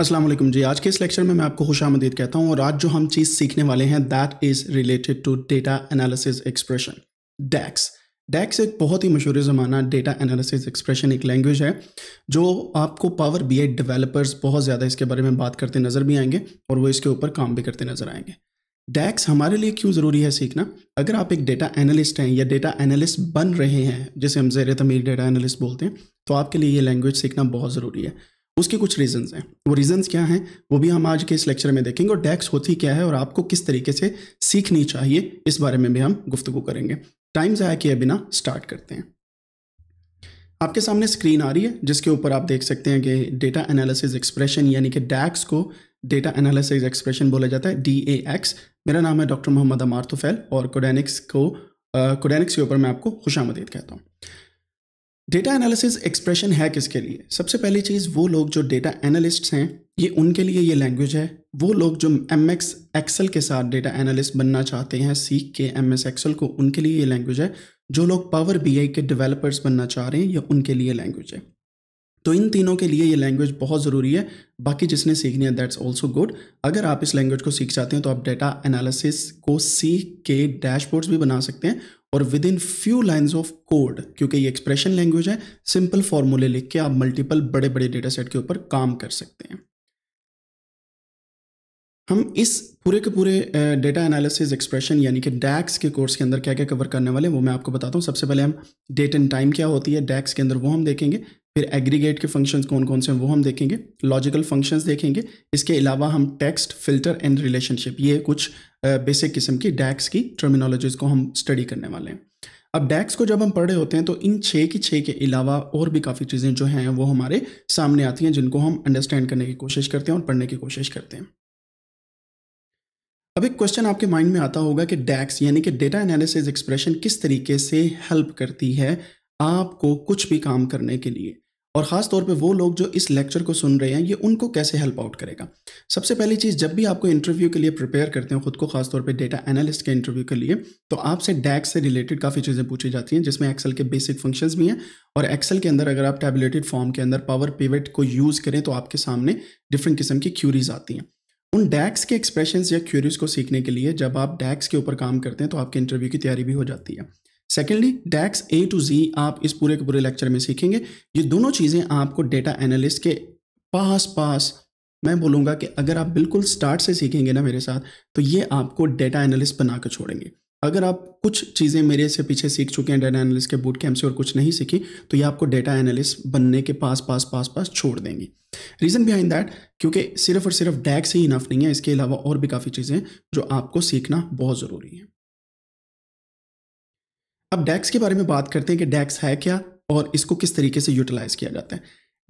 असलम जी आज के इस लेक्चर में मैं आपको खुश आमदीद कहता हूँ और आज जो हम चीज़ सीखने वाले हैं that is related to data analysis expression DAX DAX एक बहुत ही मशहूर ज़माना डेटा एनालिसिस एक्सप्रेशन एक लैंग्वेज है जो आपको पावर बी आई डिवेलपर्स बहुत ज़्यादा इसके बारे में बात करते नज़र भी आएंगे और वो इसके ऊपर काम भी करते नज़र आएंगे डैक्स हमारे लिए क्यों ज़रूरी है सीखना अगर आप एक डेटा एनालिस्ट हैं या डेटा एनालिस्ट बन रहे हैं जिसे हम जैर तमीर डेटा एनालिस्ट बोलते हैं तो आपके लिए ये लैंग्वेज सीखना बहुत ज़रूरी है उसके कुछ रीजंस हैं वो रीजंस क्या हैं वो भी हम आज के इस लेक्चर में देखेंगे और डैक्स होती क्या है और आपको किस तरीके से सीखनी चाहिए इस बारे में भी हम गुफ्तु करेंगे टाइम ज़ाया किए बिना स्टार्ट करते हैं आपके सामने स्क्रीन आ रही है जिसके ऊपर आप देख सकते हैं कि डेटा एनालिसिस एक्सप्रेशन यानी कि डैक्स को डेटा एनालिसिस एक्सप्रेशन बोला जाता है डी ए एक्स मेरा नाम है डॉक्टर मोहम्मद अमार तुफैल और कोडेनिक्स को कोडेनिक्स के ऊपर मैं आपको खुशामदीद कहता हूँ डेटा एनालिसिस एक्सप्रेशन है किसके लिए सबसे पहली चीज़ वो लोग जो डेटा एनालिस्ट हैं ये उनके लिए ये लैंग्वेज है वो लोग जो एम एक्स एक्सल के साथ डेटा एनालिस्ट बनना चाहते हैं सीख के एम एस एक्सल को उनके लिए ये लैंग्वेज है जो लोग पावर बी आई के डेवलपर्स बनना चाह रहे हैं ये उनके लिए लैंग्वेज है तो इन तीनों के लिए ये लैंग्वेज बहुत ज़रूरी है बाकी जिसने सीखनी है दैट्स ऑल्सो गुड अगर आप इस लैंग्वेज को सीख जाते हैं तो आप डेटा एनालिसिस को सीख के डैशबोर्ड्स भी बना सकते हैं और with in few lines of code क्योंकि ये एक्सप्रेशन लैंग्वेज है सिंपल फॉर्मूले लिख के आप मल्टीपल बड़े बड़े डेटा सेट के ऊपर काम कर सकते हैं हम इस पूरे के पूरे डेटा एनालिसिस एक्सप्रेशन यानी कि डैक्स के कोर्स के अंदर क्या क्या कवर करने वाले हैं वो मैं आपको बताता हूँ सबसे पहले हम डेट एंड टाइम क्या होती है डैक्स के अंदर वो हम देखेंगे फिर एग्रीगेट के फंक्शंस कौन कौन से हैं वो हम देखेंगे लॉजिकल फंक्शंस देखेंगे इसके अलावा हम टेक्स्ट फिल्टर एंड रिलेशनशिप ये कुछ बेसिक किस्म की डैक्स की टर्मिनोलॉजीज को हम स्टडी करने वाले हैं अब डैक्स को जब हम पढ़ रहे होते हैं तो इन छः की छः के अलावा और भी काफ़ी चीज़ें जो हैं वो हमारे सामने आती हैं जिनको हम अंडरस्टैंड करने की कोशिश करते हैं और पढ़ने की कोशिश करते हैं अब एक क्वेश्चन आपके माइंड में आता होगा कि डैक्स यानी कि डेटा एनालिसिस एक्सप्रेशन किस तरीके से हेल्प करती है आपको कुछ भी काम करने के लिए और ख़ास तौर पे वो लोग जो इस लेक्चर को सुन रहे हैं ये उनको कैसे हेल्प आउट करेगा सबसे पहली चीज़ जब भी आपको इंटरव्यू के लिए प्रिपेयर करते हैं खुद को खास तौर पे डेटा एनालिस्ट के इंटरव्यू के लिए तो आपसे डैक से रिलेटेड काफ़ी चीज़ें पूछी जाती हैं जिसमें एक्सेल के बेसिक फंक्शंस भी हैं और एक्सेल के अंदर अगर आप टैबलेटेड फॉर्म के अंदर पावर पेवेट को यूज़ करें तो आपके सामने डिफरेंट किस्म की क्यूरीज आती हैं उन डैक्स के एक्सप्रेशन या क्यूरीज को सीखने के लिए जब आप डैक्स के ऊपर काम करते हैं तो आपके इंटरव्यू की तैयारी भी हो जाती है सेकेंडली डैक्स ए टू जी आप इस पूरे के पूरे लेक्चर में सीखेंगे ये दोनों चीज़ें आपको डेटा एनालिस्ट के पास पास मैं बोलूँगा कि अगर आप बिल्कुल स्टार्ट से सीखेंगे ना मेरे साथ तो ये आपको डेटा एनालिस्ट बना कर छोड़ेंगे अगर आप कुछ चीज़ें मेरे से पीछे सीख चुके हैं डेटा एनालिस्ट के बूट कैम्प से और कुछ नहीं सीखी तो ये आपको डेटा एनालिस्ट बनने के पास पास पास पास छोड़ देंगी रीज़न बिहाइंड दैट क्योंकि सिर्फ और सिर्फ डैक्स ही इनफ नहीं है इसके अलावा और भी काफ़ी चीज़ें जो आपको सीखना बहुत ज़रूरी है अब डैक्स के बारे में बात करते हैं कि डैक्स है क्या और इसको किस तरीके से यूटिलाइज किया जाता है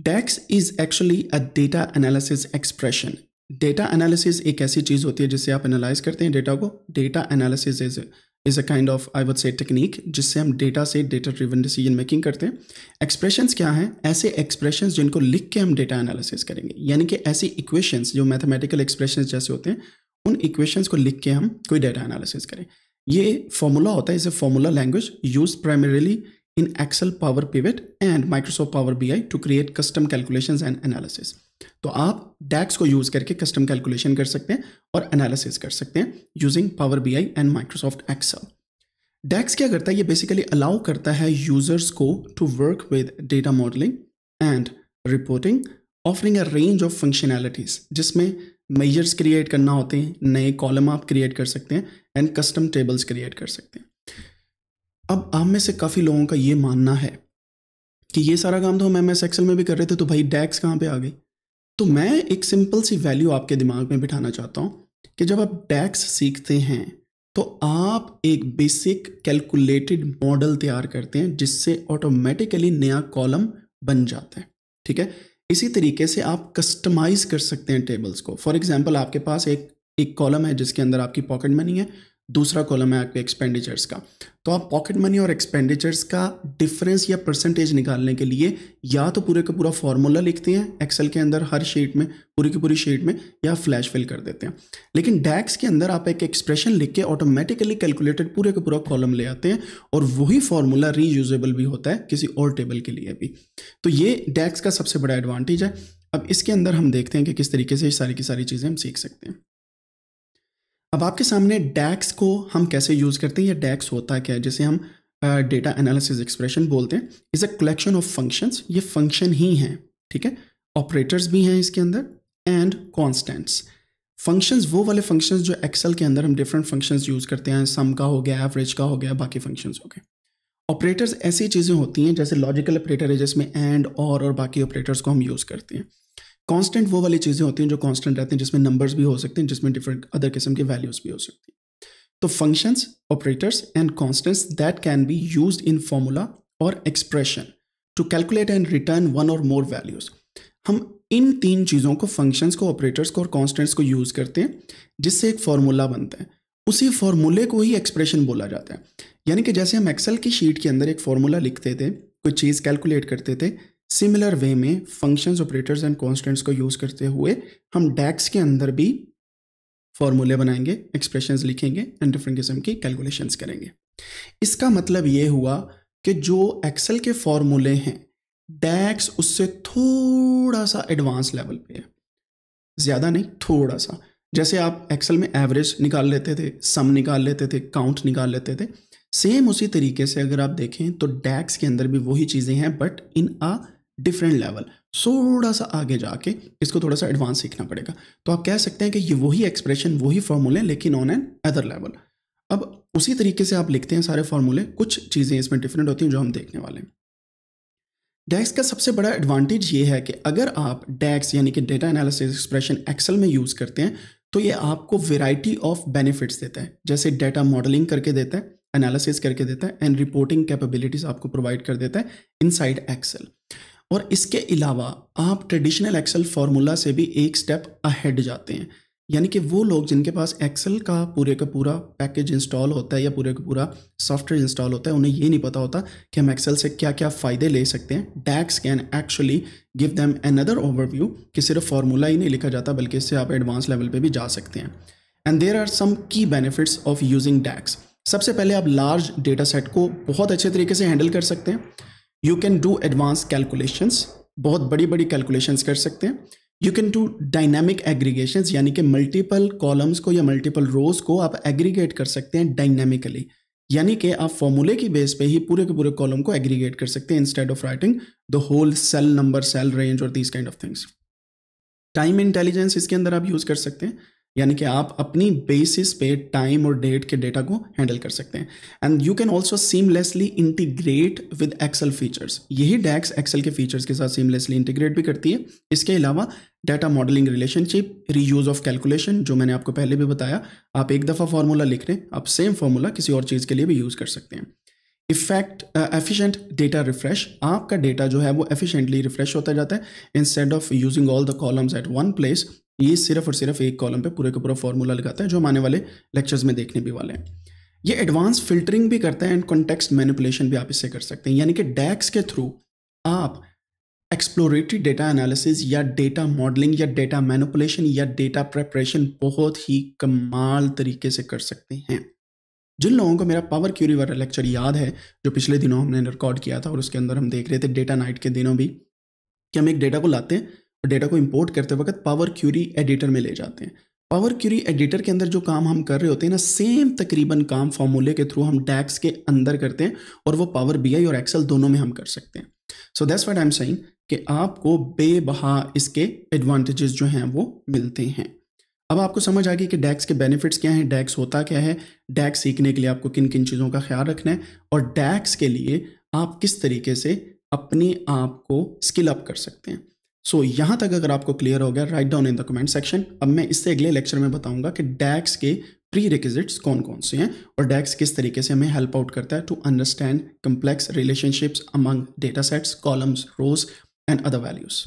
DAX is actually a data analysis expression data analysis एक ऐसी चीज़ होती है जिससे आप एनालाइज करते हैं डेटा को data analysis is is a kind of I would say technique जिससे हम डेटा से डेटा ड्रिवन डिसीजन मेकिंग करते हैं एक्सप्रेशंस क्या हैं ऐसे एक्सप्रेशंस जिनको लिख के हम डेटा एनालिसिस करेंगे यानी कि ऐसी इक्वेशंस जो मैथमेटिकल एक्सप्रेशंस जैसे होते हैं उन इक्वेशंस को लिख के हम कोई डेटा एनालिसिस करें ये फॉर्मूला होता है इसे formula language use primarily in power Power and Microsoft power B I to create custom calculations and analysis तो आप डैक्स को यूज करके कस्टम कैलकुलेशन कर सकते हैं और एनालिसिस कर सकते हैं using power B I and Microsoft Excel DAX क्या करता है ये बेसिकली अलाउ करता है यूजर्स को to work with data modelling and reporting offering a range of functionalities जिसमें मेजर्स क्रिएट करना होते हैं नए कॉलम आप क्रिएट कर सकते हैं एंड कस्टम टेबल्स क्रिएट कर सकते हैं अब आप में से काफ़ी लोगों का ये मानना है कि ये सारा काम तो हम एम एस एक्सल में भी कर रहे थे तो भाई डैक्स कहाँ पे आ गई तो मैं एक सिंपल सी वैल्यू आपके दिमाग में बिठाना चाहता हूँ कि जब आप डैक्स सीखते हैं तो आप एक बेसिक कैलकुलेटेड मॉडल तैयार करते हैं जिससे ऑटोमेटिकली नया कॉलम बन जाता है ठीक है इसी तरीके से आप कस्टमाइज कर सकते हैं टेबल्स को फॉर एग्जाम्पल आपके पास एक एक कॉलम है जिसके अंदर आपकी पॉकेट मनी है दूसरा कॉलम है आपके एक्सपेंडिचर्स का तो आप पॉकेट मनी और एक्सपेंडिचर्स का डिफरेंस या परसेंटेज निकालने के लिए या तो पूरे का पूरा फॉर्मूला लिखते हैं एक्सेल के अंदर हर शीट में पूरी की पूरी शीट में या फ्लैश फिल कर देते हैं लेकिन डैक्स के अंदर आप एक एक्सप्रेशन लिख के ऑटोमेटिकली कैलकुलेटेड पूरे का पूरा कॉलम ले आते हैं और वही फॉर्मूला रीयूजेबल भी होता है किसी और टेबल के लिए भी तो ये डैक्स का सबसे बड़ा एडवांटेज है अब इसके अंदर हम देखते हैं कि किस तरीके से सारी की सारी चीज़ें हम सीख सकते हैं अब आपके सामने डैक्स को हम कैसे यूज़ करते हैं या डैक्स होता क्या है जिसे हम डेटा एनालिसिस एक्सप्रेशन बोलते हैं is a collection of functions ये फंक्शन ही हैं ठीक है ऑपरेटर्स भी हैं इसके अंदर एंड कॉन्स्टेंट्स फंक्शंस वो वाले फंक्शंस जो एक्सेल के अंदर हम डिफरेंट फंक्शंस यूज़ करते हैं सम का हो गया एवरेज का हो गया बाकी फंक्शंस हो गए ऑपरेटर्स ऐसी चीज़ें होती हैं जैसे लॉजिकल ऑपरेटर है जिसमें एंड और और बाकी ऑपरेटर्स को हम यूज़ करते हैं कॉन्स्टेंट वो वाली चीज़ें होती हैं जो कॉन्स्टेंट रहते हैं जिसमें नंबर्स भी हो सकते हैं जिसमें डिफरेंट अदर किस्म के वैल्यूज़ भी हो सकती हैं तो functions operators and constants that can be use in formula or expression to calculate and return one or more values हम इन तीन चीज़ों को फंक्शंस को ऑपरेटर्स को और कॉन्स्टेंट्स को यूज़ करते हैं जिससे एक फार्मूला बनता है उसी फार्मूले को ही एक्सप्रेशन बोला जाता है यानी कि जैसे हम एक्सेल की शीट के अंदर एक फार्मूला लिखते थे कोई चीज़ कैलकुलेट करते थे सिमिलर वे में फंक्शंस ऑपरेटर्स एंड कॉन्स्टेंट्स को यूज़ करते हुए हम डैक्स के अंदर भी फॉर्मूले बनाएंगे एक्सप्रेशंस लिखेंगे एंड डिफरेंट किस्म की कैलकुलेशंस करेंगे इसका मतलब ये हुआ कि जो एक्सेल के फॉर्मूले हैं डैक्स उससे थोड़ा सा एडवांस लेवल पे है ज़्यादा नहीं थोड़ा सा जैसे आप एक्सेल में एवरेज निकाल लेते थे सम निकाल लेते थे काउंट निकाल लेते थे सेम उसी तरीके से अगर आप देखें तो डैक्स के अंदर भी वही चीज़ें हैं but in a different level थोड़ा सा आगे जाके इसको थोड़ा सा एडवांस सीखना पड़ेगा तो आप कह सकते हैं कि ये वही एक्सप्रेशन वही फॉर्मूले लेकिन ऑन एन अदर लेवल अब उसी तरीके से आप लिखते हैं सारे फॉर्मूले कुछ चीज़ें इसमें डिफरेंट होती हैं जो हम देखने वाले हैं डैक्स का सबसे बड़ा एडवांटेज ये है कि अगर आप डैक्स यानी कि डेटा एनालिसिस एक्सप्रेशन एक्सेल में यूज़ करते हैं तो ये आपको वेराइटी ऑफ बेनिफिट्स देता है जैसे डेटा मॉडलिंग करके देता है एनालिसिस करके देता है एंड रिपोर्टिंग कैपेबिलिटीज़ आपको प्रोवाइड कर देता है इनसाइड एक्सेल और इसके अलावा आप ट्रेडिशनल एक्सेल फार्मूला से भी एक स्टेप अहेड जाते हैं यानी कि वो लोग जिनके पास एक्सेल का पूरे का पूरा पैकेज इंस्टॉल होता है या पूरे का पूरा सॉफ्टवेयर इंस्टॉल होता है उन्हें ये नहीं पता होता कि हम एक्सेल से क्या क्या फ़ायदे ले सकते हैं DAX can actually give them another overview कि सिर्फ फार्मूला ही नहीं लिखा जाता बल्कि इससे आप एडवांस लेवल पर भी जा सकते हैं and there are some key benefits of using डैक्स सबसे पहले आप लार्ज डेटा सेट को बहुत अच्छे तरीके से हैंडल कर सकते हैं you can do advance calculations बहुत बड़ी बड़ी कैलकुलेशंस कर सकते हैं you can do dynamic aggregation यानी कि मल्टीपल कॉलम्स को या मल्टीपल रोज को आप एग्रीगेट कर सकते हैं डायनामिकली यानी कि आप फॉर्मूले की बेस पे ही पूरे के पूरे कॉलम को एग्रीगेट कर सकते हैं instead of writing the whole cell number cell range और these kind of things time intelligence इसके अंदर आप यूज़ कर सकते हैं यानी कि आप अपनी बेसिस पे टाइम और डेट के डेटा को हैंडल कर सकते हैं and you can also seamlessly integrate with Excel features यही डैक्स एक्सेल के फीचर्स के साथ सीमलेसली इंटीग्रेट भी करती है इसके अलावा data modelling relationship reuse of calculation जो मैंने आपको पहले भी बताया आप एक दफ़ा फार्मूला लिख रहे हैं आप सेम फार्मूला किसी और चीज़ के लिए भी यूज़ कर सकते हैं इफेक्ट एफिशेंट डेटा रिफ्रेश आपका डेटा जो है वो एफिशेंटली रिफ्रेश होता जाता है instead of using all the columns at one place ये सिर्फ और सिर्फ एक कॉलम पे पूरे का पूरा फॉर्मूला लगाता है जो हम आने वाले लेक्चर्स में देखने भी वाले हैं ये एडवांस फिल्टरिंग भी करता है एंड कॉन्टेक्स्ट मैनिपुलेशन भी आप इससे कर सकते हैं यानी कि डैक्स के थ्रू आप एक्सप्लोरेटरी डेटा एनालिसिस या डेटा मॉडलिंग या डेटा मैनिपुलेशन या डेटा प्रेपरेशन बहुत ही कमाल तरीके से कर सकते हैं जिन लोगों को मेरा पावर क्यूरी वाला लेक्चर याद है जो पिछले दिनों हमने रिकॉर्ड किया था और उसके अंदर हम देख रहे थे डेटा नाइट के दिनों भी कि हम एक डेटा को लाते हैं डेटा को इंपोर्ट करते वक्त पावर क्यूरी एडिटर में ले जाते हैं पावर क्यूरी एडिटर के अंदर जो काम हम कर रहे होते हैं ना सेम तकरीबन काम फॉर्मूले के थ्रू हम डैक्स के अंदर करते हैं और वो पावर बी और एक्सेल दोनों में हम कर सकते हैं so that's what I am saying कि आपको बेबहा इसके एडवांटेजेस जो हैं वो मिलते हैं अब आपको समझ आ गई कि डैक्स के बेनिफिट्स क्या हैं डैक्स होता क्या है डैक्स सीखने के लिए आपको किन किन चीज़ों का ख्याल रखना है और डैक्स के लिए आप किस तरीके से अपने आप को स्किल अप कर सकते हैं सो so, यहाँ तक अगर आपको क्लियर हो गया write down in the comment section अब मैं इससे अगले लेक्चर में बताऊंगा कि डैक्स के प्री रिक्विजिट्स कौन कौन से हैं और डैक्स किस तरीके से हमें हेल्प आउट करता है to understand complex relationships among data sets columns rows and other values